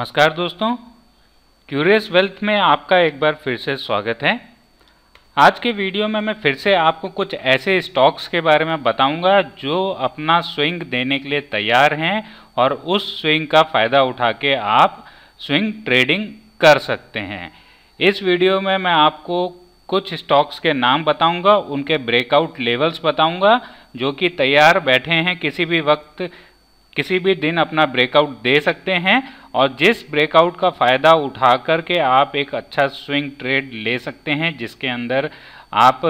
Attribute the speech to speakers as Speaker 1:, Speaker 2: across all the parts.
Speaker 1: नमस्कार दोस्तों curious wealth में आपका एक बार फिर से स्वागत है आज के वीडियो में मैं फिर से आपको कुछ ऐसे स्टॉक्स के बारे में बताऊंगा जो अपना स्विंग देने के लिए तैयार हैं और उस स्विंग का फ़ायदा उठा के आप स्विंग ट्रेडिंग कर सकते हैं इस वीडियो में मैं आपको कुछ स्टॉक्स के नाम बताऊंगा उनके ब्रेकआउट लेवल्स बताऊंगा जो कि तैयार बैठे हैं किसी भी वक्त किसी भी दिन अपना ब्रेकआउट दे सकते हैं और जिस ब्रेकआउट का फ़ायदा उठा कर के आप एक अच्छा स्विंग ट्रेड ले सकते हैं जिसके अंदर आप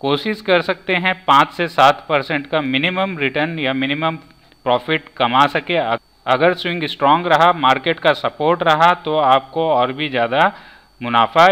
Speaker 1: कोशिश कर सकते हैं पाँच से सात परसेंट का मिनिमम रिटर्न या मिनिमम प्रॉफिट कमा सके अगर स्विंग स्ट्रांग रहा मार्केट का सपोर्ट रहा तो आपको और भी ज़्यादा मुनाफा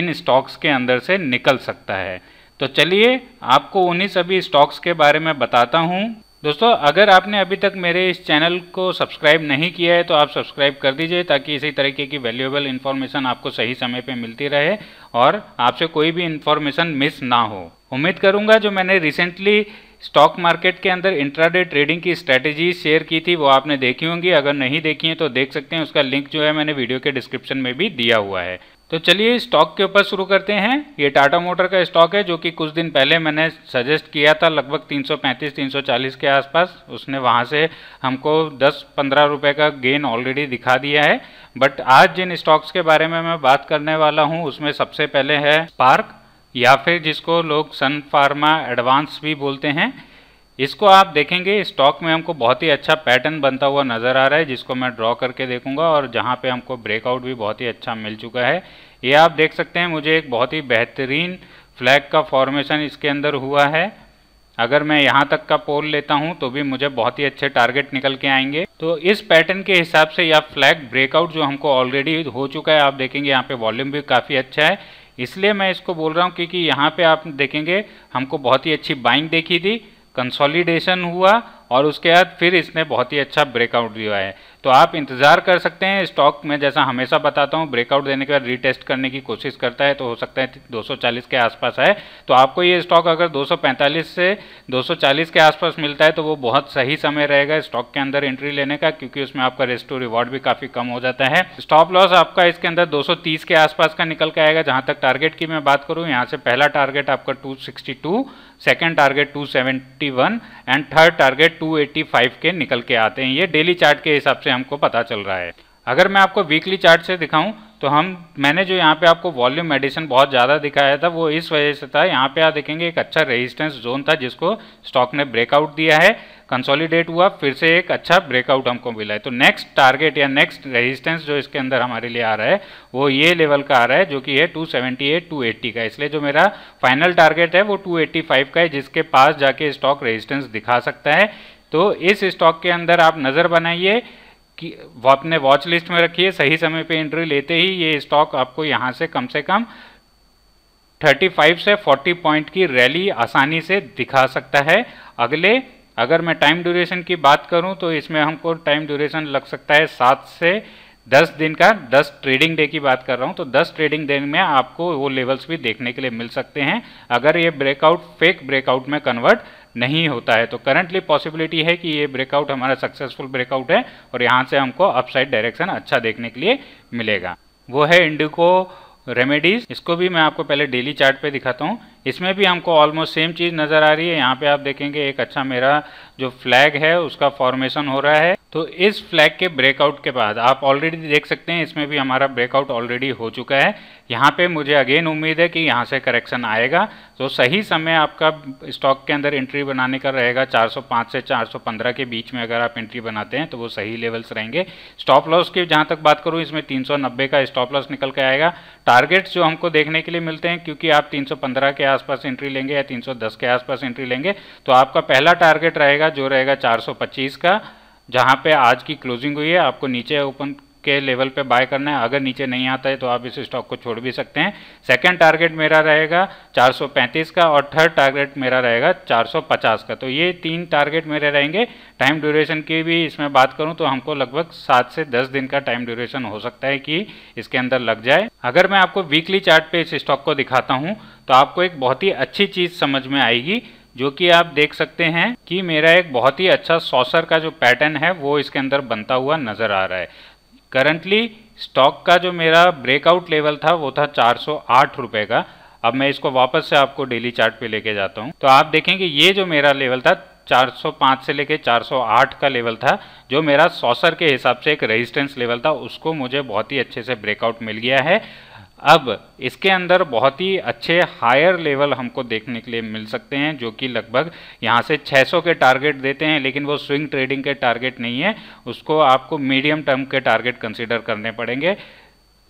Speaker 1: इन स्टॉक्स के अंदर से निकल सकता है तो चलिए आपको उन्हीं सभी स्टॉक्स के बारे में बताता हूँ दोस्तों अगर आपने अभी तक मेरे इस चैनल को सब्सक्राइब नहीं किया है तो आप सब्सक्राइब कर दीजिए ताकि इसी तरीके की वैल्यूएबल इन्फॉर्मेशन आपको सही समय पे मिलती रहे और आपसे कोई भी इन्फॉर्मेशन मिस ना हो उम्मीद करूंगा जो मैंने रिसेंटली स्टॉक मार्केट के अंदर इंट्राडे ट्रेडिंग की स्ट्रैटेजी शेयर की थी वो आपने देखी होंगी अगर नहीं देखी है तो देख सकते हैं उसका लिंक जो है मैंने वीडियो के डिस्क्रिप्शन में भी दिया हुआ है तो चलिए स्टॉक के ऊपर शुरू करते हैं ये टाटा मोटर का स्टॉक है जो कि कुछ दिन पहले मैंने सजेस्ट किया था लगभग 335 340 के आसपास उसने वहाँ से हमको 10-15 रुपए का गेन ऑलरेडी दिखा दिया है बट आज जिन स्टॉक्स के बारे में मैं बात करने वाला हूँ उसमें सबसे पहले है पार्क या फिर जिसको लोग सन फार्मा एडवांस भी बोलते हैं इसको आप देखेंगे स्टॉक में हमको बहुत ही अच्छा पैटर्न बनता हुआ नज़र आ रहा है जिसको मैं ड्रॉ करके देखूंगा और जहाँ पे हमको ब्रेकआउट भी बहुत ही अच्छा मिल चुका है ये आप देख सकते हैं मुझे एक बहुत ही बेहतरीन फ्लैग का फॉर्मेशन इसके अंदर हुआ है अगर मैं यहाँ तक का पोल लेता हूँ तो भी मुझे बहुत ही अच्छे टारगेट निकल के आएंगे तो इस पैटर्न के हिसाब से यह फ्लैग ब्रेकआउट जो हमको ऑलरेडी हो चुका है आप देखेंगे यहाँ पर वॉल्यूम भी काफ़ी अच्छा है इसलिए मैं इसको बोल रहा हूँ क्योंकि यहाँ पर आप देखेंगे हमको बहुत ही अच्छी बाइंग देखी थी कंसोलिडेशन हुआ और उसके बाद फिर इसने बहुत ही अच्छा ब्रेकआउट दिया है तो आप इंतज़ार कर सकते हैं स्टॉक में जैसा हमेशा बताता हूँ ब्रेकआउट देने के बाद रीटेस्ट करने की कोशिश करता है तो हो सकता है 240 के आसपास आए तो आपको ये स्टॉक अगर 245 से 240 के आसपास मिलता है तो वो बहुत सही समय रहेगा स्टॉक के अंदर एंट्री लेने का क्योंकि उसमें आपका रिस्क टू रिवॉर्ड भी काफ़ी कम हो जाता है स्टॉप लॉस आपका इसके अंदर दो के आसपास का निकल के आएगा जहाँ तक टारगेट की मैं बात करूँ यहाँ से पहला टारगेट आपका to second target 271 and third target 285 के निकल के आते हैं ये डेली चार्ट के हिसाब से हमको पता चल रहा है अगर मैं आपको वीकली चार्ट से दिखाऊं तो हम मैंने जो यहाँ पे आपको वॉल्यूम एडिशन बहुत ज़्यादा दिखाया था वो इस वजह से था यहाँ पे आप देखेंगे एक अच्छा रेजिस्टेंस जोन था जिसको स्टॉक ने ब्रेकआउट दिया है कंसोलिडेट हुआ फिर से एक अच्छा ब्रेकआउट हमको मिला है तो नेक्स्ट टारगेट या नेक्स्ट रेजिस्टेंस जो इसके अंदर हमारे लिए आ रहा है वो ये लेवल का आ रहा है जो कि है 278 280 का इसलिए जो मेरा फाइनल टारगेट है वो 285 का है जिसके पास जाके स्टॉक रेजिस्टेंस दिखा सकता है तो इस स्टॉक के अंदर आप नज़र बनाइए कि अपने वॉच लिस्ट में रखिए सही समय पे एंट्री लेते ही ये स्टॉक आपको यहाँ से कम से कम 35 से 40 पॉइंट की रैली आसानी से दिखा सकता है अगले अगर मैं टाइम ड्यूरेशन की बात करूँ तो इसमें हमको टाइम ड्यूरेशन लग सकता है सात से दस दिन का दस ट्रेडिंग डे की बात कर रहा हूँ तो दस ट्रेडिंग डे में आपको वो लेवल्स भी देखने के लिए मिल सकते हैं अगर ये ब्रेकआउट फेक ब्रेकआउट में कन्वर्ट नहीं होता है तो करंटली पॉसिबिलिटी है कि ये ब्रेकआउट हमारा सक्सेसफुल ब्रेकआउट है और यहाँ से हमको अपसाइड डायरेक्शन अच्छा देखने के लिए मिलेगा वो है इंडिको रेमेडीज इसको भी मैं आपको पहले डेली चार्ट पे दिखाता हूँ इसमें भी हमको ऑलमोस्ट सेम चीज़ नज़र आ रही है यहाँ पे आप देखेंगे एक अच्छा मेरा जो फ्लैग है उसका फॉर्मेशन हो रहा है तो इस फ्लैग के ब्रेकआउट के बाद आप ऑलरेडी देख सकते हैं इसमें भी हमारा ब्रेकआउट ऑलरेडी हो चुका है यहाँ पे मुझे अगेन उम्मीद है कि यहाँ से करेक्शन आएगा तो सही समय आपका स्टॉक के अंदर एंट्री बनाने का रहेगा 405 से 415 के बीच में अगर आप एंट्री बनाते हैं तो वो सही लेवल्स रहेंगे स्टॉप लॉस की जहाँ तक बात करूँ इसमें तीन का स्टॉप लॉस निकल के आएगा टारगेट्स जो हमको देखने के लिए मिलते हैं क्योंकि आप तीन के आसपास एंट्री लेंगे या तीन के आसपास एंट्री लेंगे तो आपका पहला टारगेट रहेगा जो रहेगा चार का जहाँ पे आज की क्लोजिंग हुई है आपको नीचे ओपन के लेवल पे बाय करना है अगर नीचे नहीं आता है तो आप इस स्टॉक को छोड़ भी सकते हैं सेकंड टारगेट मेरा रहेगा 435 का और थर्ड टारगेट मेरा रहेगा 450 का तो ये तीन टारगेट मेरे रहेंगे टाइम ड्यूरेशन की भी इसमें बात करूं तो हमको लगभग सात से दस दिन का टाइम ड्यूरेशन हो सकता है कि इसके अंदर लग जाए अगर मैं आपको वीकली चार्ट पे इस स्टॉक को दिखाता हूँ तो आपको एक बहुत ही अच्छी चीज़ समझ में आएगी जो कि आप देख सकते हैं कि मेरा एक बहुत ही अच्छा सॉसर का जो पैटर्न है वो इसके अंदर बनता हुआ नज़र आ रहा है करंटली स्टॉक का जो मेरा ब्रेकआउट लेवल था वो था चार सौ का अब मैं इसको वापस से आपको डेली चार्ट पे लेके जाता हूँ तो आप देखेंगे ये जो मेरा लेवल था 405 से लेके 408 का लेवल था जो मेरा सॉसर के हिसाब से एक रेजिस्टेंस लेवल था उसको मुझे बहुत ही अच्छे से ब्रेकआउट मिल गया है अब इसके अंदर बहुत ही अच्छे हायर लेवल हमको देखने के लिए मिल सकते हैं जो कि लगभग यहाँ से 600 के टारगेट देते हैं लेकिन वो स्विंग ट्रेडिंग के टारगेट नहीं है उसको आपको मीडियम टर्म के टारगेट कंसिडर करने पड़ेंगे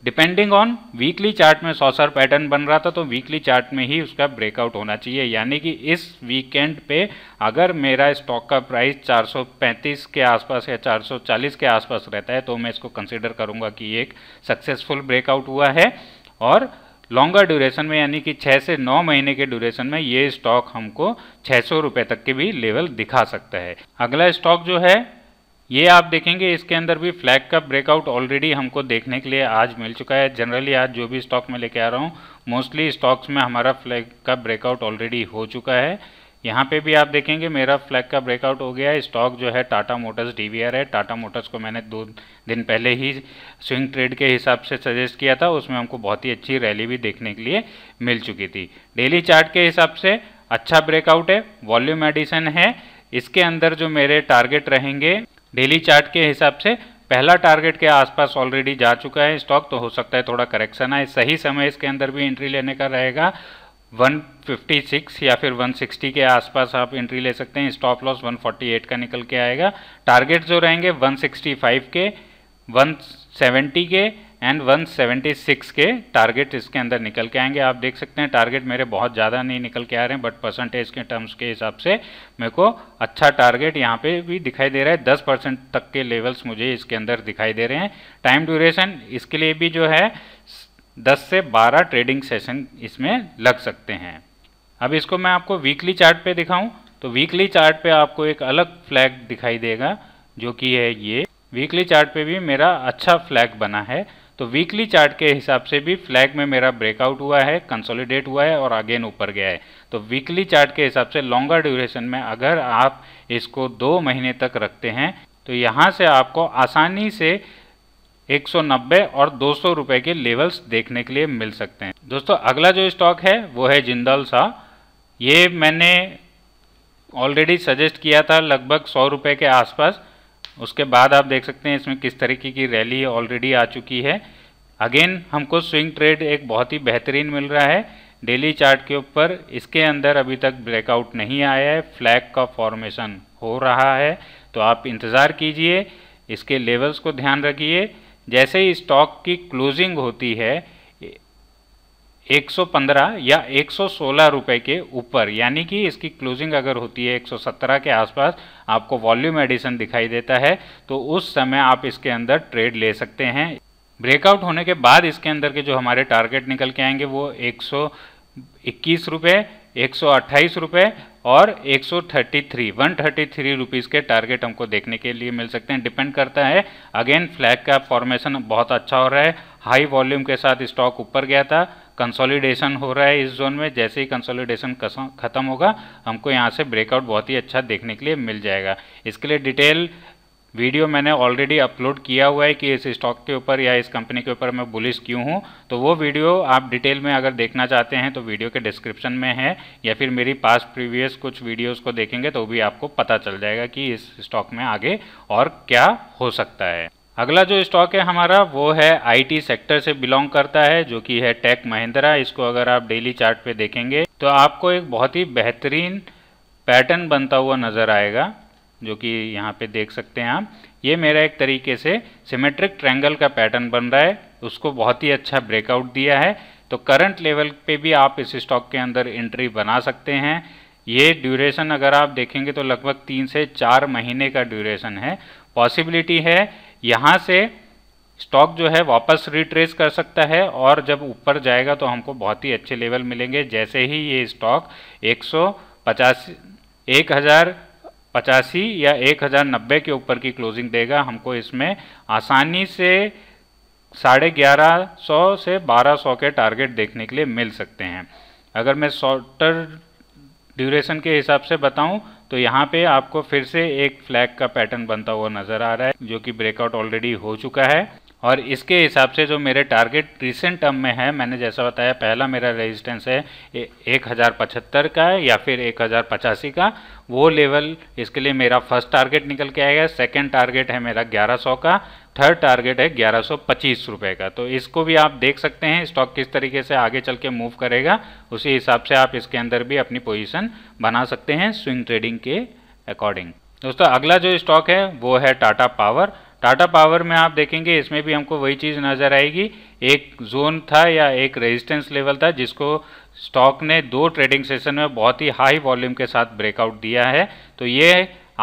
Speaker 1: डिपेंडिंग ऑन वीकली चार्ट में सौसर पैटर्न बन रहा था तो वीकली चार्ट में ही उसका ब्रेकआउट होना चाहिए यानी कि इस वीकेंड पे अगर मेरा स्टॉक का प्राइस 435 के आसपास या 440 के आसपास रहता है तो मैं इसको कंसिडर करूंगा कि एक सक्सेसफुल ब्रेकआउट हुआ है और लॉन्गर ड्यूरेशन में यानी कि छः से नौ महीने के ड्यूरेशन में ये स्टॉक हमको छः सौ रुपये तक के भी लेवल दिखा सकता है अगला स्टॉक जो है ये आप देखेंगे इसके अंदर भी फ्लैग का ब्रेकआउट ऑलरेडी हमको देखने के लिए आज मिल चुका है जनरली आज जो भी स्टॉक में लेके आ रहा हूँ मोस्टली स्टॉक्स में हमारा फ्लैग का ब्रेकआउट ऑलरेडी हो चुका है यहाँ पे भी आप देखेंगे मेरा फ्लैग का ब्रेकआउट हो गया है स्टॉक जो है टाटा मोटर्स डी है टाटा मोटर्स को मैंने दो दिन पहले ही स्विंग ट्रेड के हिसाब से सजेस्ट किया था उसमें हमको बहुत ही अच्छी रैली भी देखने के लिए मिल चुकी थी डेली चार्ट के हिसाब से अच्छा ब्रेकआउट है वॉल्यूम एडिशन है इसके अंदर जो मेरे टारगेट रहेंगे डेली चार्ट के हिसाब से पहला टारगेट के आसपास ऑलरेडी जा चुका है स्टॉक तो हो सकता है थोड़ा करेक्शन आए सही समय इसके अंदर भी एंट्री लेने का रहेगा 156 या फिर 160 के आसपास आप एंट्री ले सकते हैं स्टॉप लॉस 148 का निकल के आएगा टारगेट जो रहेंगे 165 के 170 के एंड 176 के टारगेट इसके अंदर निकल के आएंगे आप देख सकते हैं टारगेट मेरे बहुत ज़्यादा नहीं निकल के आ रहे हैं बट परसेंटेज के टर्म्स के हिसाब से मेरे को अच्छा टारगेट यहाँ पे भी दिखाई दे रहा है 10 परसेंट तक के लेवल्स मुझे इसके अंदर दिखाई दे रहे हैं टाइम ड्यूरेशन इसके लिए भी जो है 10 से 12 ट्रेडिंग सेशन इसमें लग सकते हैं अब इसको मैं आपको वीकली चार्ट पे दिखाऊं तो वीकली चार्ट पे आपको एक अलग फ्लैग दिखाई देगा जो कि है ये वीकली चार्ट पे भी मेरा अच्छा फ्लैग बना है तो वीकली चार्ट के हिसाब से भी फ्लैग में मेरा ब्रेकआउट हुआ है कंसोलिडेट हुआ है और अगेन ऊपर गया है तो वीकली चार्ट के हिसाब से लॉन्गर ड्यूरेशन में अगर आप इसको दो महीने तक रखते हैं तो यहाँ से आपको आसानी से 190 और 200 रुपए के लेवल्स देखने के लिए मिल सकते हैं दोस्तों अगला जो स्टॉक है वो है जिंदल सा ये मैंने ऑलरेडी सजेस्ट किया था लगभग सौ रुपये के आसपास उसके बाद आप देख सकते हैं इसमें किस तरीके की रैली ऑलरेडी आ चुकी है अगेन हमको स्विंग ट्रेड एक बहुत ही बेहतरीन मिल रहा है डेली चार्ट के ऊपर इसके अंदर अभी तक ब्रेकआउट नहीं आया है फ्लैग का फॉर्मेशन हो रहा है तो आप इंतज़ार कीजिए इसके लेवल्स को ध्यान रखिए जैसे ही स्टॉक की क्लोजिंग होती है 115 या 116 रुपए के ऊपर यानी कि इसकी क्लोजिंग अगर होती है 117 के आसपास आपको वॉल्यूम एडिशन दिखाई देता है तो उस समय आप इसके अंदर ट्रेड ले सकते हैं ब्रेकआउट होने के बाद इसके अंदर के जो हमारे टारगेट निकल के आएंगे वो एक सौ इक्कीस रुपये एक सौ अट्ठाईस रुपये और 133 133 रुपीस के टारगेट हमको देखने के लिए मिल सकते हैं डिपेंड करता है अगेन फ्लैग का फॉर्मेशन बहुत अच्छा हो रहा है हाई वॉल्यूम के साथ स्टॉक ऊपर गया था कंसोलिडेशन हो रहा है इस जोन में जैसे ही कंसोलिडेशन खत्म होगा हमको यहाँ से ब्रेकआउट बहुत ही अच्छा देखने के लिए मिल जाएगा इसके लिए डिटेल वीडियो मैंने ऑलरेडी अपलोड किया हुआ है कि इस स्टॉक के ऊपर या इस कंपनी के ऊपर मैं बुलिश क्यों हूँ तो वो वीडियो आप डिटेल में अगर देखना चाहते हैं तो वीडियो के डिस्क्रिप्शन में है या फिर मेरी पास प्रीवियस कुछ वीडियोस को देखेंगे तो भी आपको पता चल जाएगा कि इस स्टॉक में आगे और क्या हो सकता है अगला जो स्टॉक है हमारा वो है आईटी सेक्टर से बिलोंग करता है जो कि है टेक महिंद्रा इसको अगर आप डेली चार्ट पे देखेंगे तो आपको एक बहुत ही बेहतरीन पैटर्न बनता हुआ नज़र आएगा जो कि यहाँ पे देख सकते हैं आप ये मेरा एक तरीके से सिमेट्रिक ट्रैंगल का पैटर्न बन रहा है उसको बहुत ही अच्छा ब्रेकआउट दिया है तो करंट लेवल पे भी आप इस स्टॉक के अंदर एंट्री बना सकते हैं ये ड्यूरेशन अगर आप देखेंगे तो लगभग तीन से चार महीने का ड्यूरेशन है पॉसिबिलिटी है यहाँ से स्टॉक जो है वापस रिट्रेस कर सकता है और जब ऊपर जाएगा तो हमको बहुत ही अच्छे लेवल मिलेंगे जैसे ही ये स्टॉक एक सौ एक हज़ार पचासी या एक हज़ार नब्बे के ऊपर की क्लोजिंग देगा हमको इसमें आसानी से साढ़े ग्यारह सौ से बारह सौ के टारगेट देखने के लिए मिल सकते हैं अगर मैं शॉर्टर ड्यूरेशन के हिसाब से बताऊं तो यहाँ पे आपको फिर से एक फ्लैग का पैटर्न बनता हुआ नज़र आ रहा है जो कि ब्रेकआउट ऑलरेडी हो चुका है और इसके हिसाब से जो मेरे टारगेट रिसेंट टर्म में है मैंने जैसा बताया पहला मेरा रेजिस्टेंस है एक हज़ार पचहत्तर का है या फिर एक हज़ार पचासी का वो लेवल इसके लिए मेरा फर्स्ट टारगेट निकल के आएगा सेकंड टारगेट है मेरा ग्यारह सौ का थर्ड टारगेट है ग्यारह सौ पच्चीस रुपये का तो इसको भी आप देख सकते हैं स्टॉक किस तरीके से आगे चल के मूव करेगा उसी हिसाब से आप इसके अंदर भी अपनी पोजिशन बना सकते हैं स्विंग ट्रेडिंग के अकॉर्डिंग दोस्तों अगला जो स्टॉक है वो है टाटा पावर टाटा पावर में आप देखेंगे इसमें भी हमको वही चीज़ नज़र आएगी एक जोन था या एक रेजिस्टेंस लेवल था जिसको स्टॉक ने दो ट्रेडिंग सेशन में बहुत ही हाई वॉल्यूम के साथ ब्रेकआउट दिया है तो ये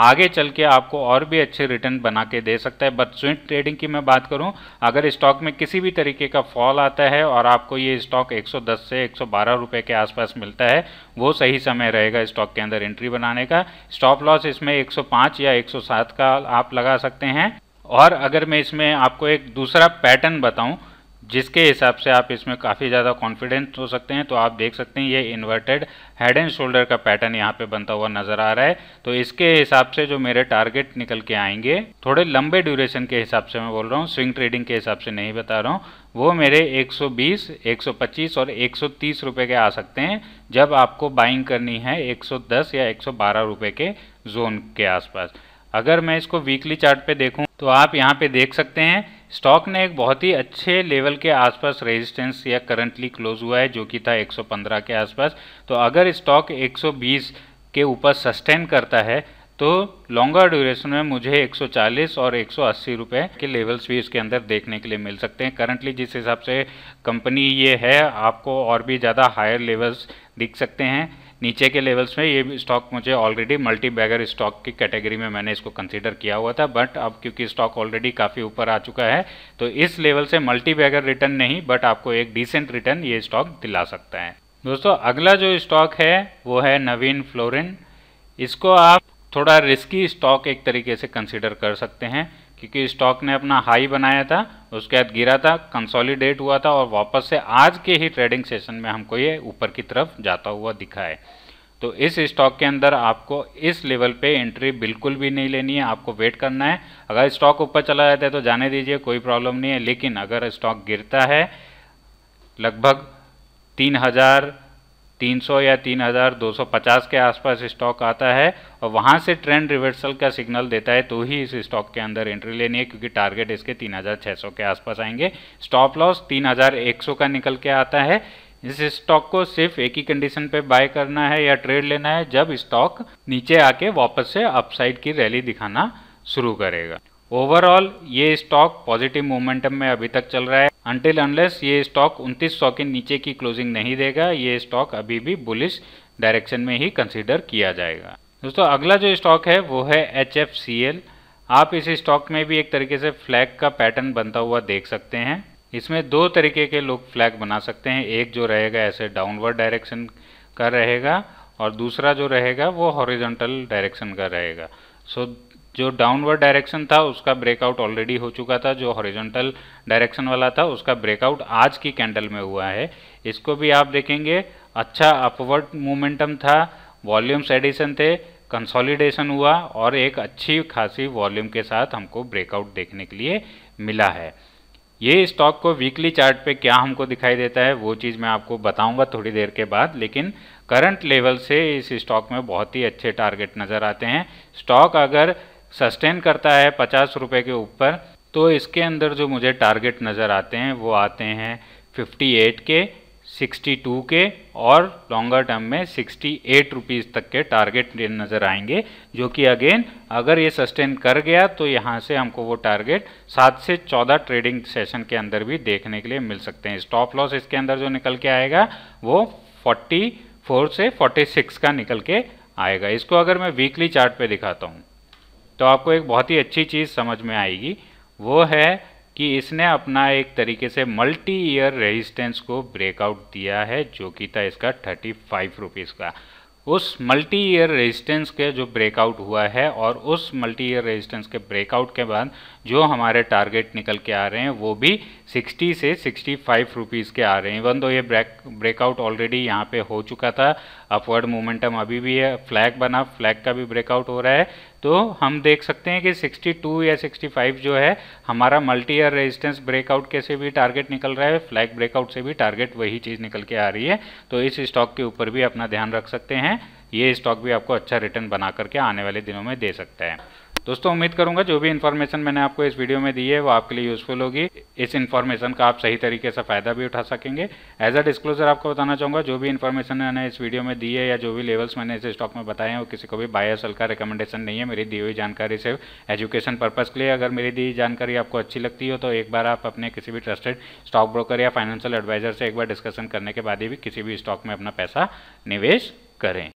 Speaker 1: आगे चल के आपको और भी अच्छे रिटर्न बना के दे सकता है बट स्विंग ट्रेडिंग की मैं बात करूं अगर स्टॉक में किसी भी तरीके का फॉल आता है और आपको ये स्टॉक 110 से 112 रुपए के आसपास मिलता है वो सही समय रहेगा स्टॉक के अंदर एंट्री बनाने का स्टॉप लॉस इसमें 105 या 107 का आप लगा सकते हैं और अगर मैं इसमें आपको एक दूसरा पैटर्न बताऊं जिसके हिसाब से आप इसमें काफ़ी ज़्यादा कॉन्फिडेंस हो सकते हैं तो आप देख सकते हैं ये इन्वर्टेड हेड एंड शोल्डर का पैटर्न यहाँ पे बनता हुआ नज़र आ रहा है तो इसके हिसाब से जो मेरे टारगेट निकल के आएंगे थोड़े लंबे ड्यूरेशन के हिसाब से मैं बोल रहा हूँ स्विंग ट्रेडिंग के हिसाब से नहीं बता रहा हूँ वो मेरे 120, 125 और 130 रुपए के आ सकते हैं जब आपको बाइंग करनी है 110 या 112 रुपए के जोन के आसपास अगर मैं इसको वीकली चार्ट पे देखूं तो आप यहाँ पे देख सकते हैं स्टॉक ने एक बहुत ही अच्छे लेवल के आसपास रेजिस्टेंस या करंटली क्लोज हुआ है जो कि था 115 के आसपास तो अगर स्टॉक 120 के ऊपर सस्टेन करता है तो लॉन्गर ड्यूरेशन में मुझे 140 और 180 रुपए के लेवल्स भी इसके अंदर देखने के लिए मिल सकते हैं करंटली जिस हिसाब से कंपनी ये है आपको और भी ज़्यादा हायर लेवल्स दिख सकते हैं नीचे के लेवल्स में ये स्टॉक मुझे ऑलरेडी मल्टी बैगर स्टॉक की कैटेगरी में मैंने इसको कंसिडर किया हुआ था बट अब क्योंकि स्टॉक ऑलरेडी काफ़ी ऊपर आ चुका है तो इस लेवल से मल्टी बैगर रिटर्न नहीं बट आपको एक डिसेंट रिटर्न ये स्टॉक दिला सकता है दोस्तों अगला जो स्टॉक है वो है नवीन फ्लोरिन इसको आप थोड़ा रिस्की स्टॉक एक तरीके से कंसिडर कर सकते हैं क्योंकि स्टॉक ने अपना हाई बनाया था उसके बाद गिरा था कंसोलिडेट हुआ था और वापस से आज के ही ट्रेडिंग सेशन में हमको ये ऊपर की तरफ जाता हुआ दिखा है तो इस स्टॉक के अंदर आपको इस लेवल पे एंट्री बिल्कुल भी नहीं लेनी है आपको वेट करना है अगर स्टॉक ऊपर चला जाता है तो जाने दीजिए कोई प्रॉब्लम नहीं है लेकिन अगर स्टॉक गिरता है लगभग तीन हज़ार 300 या 3250 के आसपास स्टॉक आता है और वहाँ से ट्रेंड रिवर्सल का सिग्नल देता है तो ही इस स्टॉक के अंदर एंट्री लेनी है क्योंकि टारगेट इसके 3600 के आसपास आएंगे स्टॉप लॉस 3100 का निकल के आता है इस स्टॉक को सिर्फ एक ही कंडीशन पे बाय करना है या ट्रेड लेना है जब स्टॉक नीचे आके वापस से अपसाइड की रैली दिखाना शुरू करेगा ओवरऑल ये स्टॉक पॉजिटिव मोमेंटम में अभी तक चल रहा है अनटिल अनलेस ये स्टॉक 2900 के नीचे की क्लोजिंग नहीं देगा ये स्टॉक अभी भी बुलिश डायरेक्शन में ही कंसिडर किया जाएगा दोस्तों अगला जो स्टॉक है वो है एच आप इस स्टॉक में भी एक तरीके से फ्लैग का पैटर्न बनता हुआ देख सकते हैं इसमें दो तरीके के लोग फ्लैग बना सकते हैं एक जो रहेगा ऐसे डाउनवर्ड डायरेक्शन का रहेगा और दूसरा जो रहेगा वो हॉरिजेंटल डायरेक्शन का रहेगा सो so, जो डाउनवर्ड डायरेक्शन था उसका ब्रेकआउट ऑलरेडी हो चुका था जो हॉरिजॉन्टल डायरेक्शन वाला था उसका ब्रेकआउट आज की कैंडल में हुआ है इसको भी आप देखेंगे अच्छा अपवर्ड मोमेंटम था वॉल्यूम्स एडिशन थे कंसोलिडेशन हुआ और एक अच्छी खासी वॉल्यूम के साथ हमको ब्रेकआउट देखने के लिए मिला है ये स्टॉक को वीकली चार्ट पे क्या हमको दिखाई देता है वो चीज़ मैं आपको बताऊंगा थोड़ी देर के बाद लेकिन करंट लेवल से इस स्टॉक में बहुत ही अच्छे टारगेट नज़र आते हैं स्टॉक अगर सस्टेन करता है पचास रुपये के ऊपर तो इसके अंदर जो मुझे टारगेट नज़र आते हैं वो आते हैं 58 के 62 के और लॉन्गर टर्म में 68 एट तक के टारगेट नज़र आएंगे जो कि अगेन अगर ये सस्टेन कर गया तो यहाँ से हमको वो टारगेट सात से चौदह ट्रेडिंग सेशन के अंदर भी देखने के लिए मिल सकते हैं स्टॉप लॉस इसके अंदर जो निकल के आएगा वो 44 से 46 का निकल के आएगा इसको अगर मैं वीकली चार्ट पे दिखाता हूँ तो आपको एक बहुत ही अच्छी चीज़ समझ में आएगी वो है कि इसने अपना एक तरीके से मल्टी ईयर रेजिस्टेंस को ब्रेकआउट दिया है जो कि था इसका थर्टी फाइव रुपीज़ का उस मल्टी ईयर रेजिस्टेंस के जो ब्रेकआउट हुआ है और उस मल्टी ईयर रेजिस्टेंस के ब्रेकआउट के बाद जो हमारे टारगेट निकल के आ रहे हैं वो भी 60 से 65 फाइव रुपीज़ के आ रहे हैं इवन दो ये ब्रेक ब्रेकआउट ऑलरेडी यहाँ पे हो चुका था अपवर्ड मोमेंटम अभी भी है फ्लैग बना फ्लैग का भी ब्रेकआउट हो रहा है तो हम देख सकते हैं कि 62 या 65 जो है हमारा मल्टी ईयर रेजिस्टेंस ब्रेकआउट कैसे भी टारगेट निकल रहा है फ्लैग ब्रेकआउट से भी टारगेट वही चीज़ निकल के आ रही है तो इस स्टॉक के ऊपर भी अपना ध्यान रख सकते हैं ये स्टॉक भी आपको अच्छा रिटर्न बना करके आने वाले दिनों में दे सकता है दोस्तों उम्मीद करूंगा जो भी इन्फॉर्मेशन मैंने आपको इस वीडियो में दी है वो आपके लिए यूजफुल होगी इस इन्फॉर्मेशन का आप सही तरीके से फ़ायदा भी उठा सकेंगे एज अ डिस्क्लोजर आपको बताना चाहूँगा जो भी इन्फॉर्मेशन मैंने इस वीडियो में दी है या जो भी लेवल्स मैंने इस स्टॉक में बताए हैं वो किसी को भी बाय का रिकमेंडेशन नहीं है मेरी दी हुई जानकारी सिर्फ एजुकेशन पर्पज़ के लिए अगर मेरी दी जानकारी आपको अच्छी लगती हो तो एक बार आप अपने किसी भी ट्रस्टेड स्टॉक ब्रोकर या फाइनेंशियल एडवाइजर से एक बार डिस्कशन करने के बाद ही भी किसी भी स्टॉक में अपना पैसा निवेश करें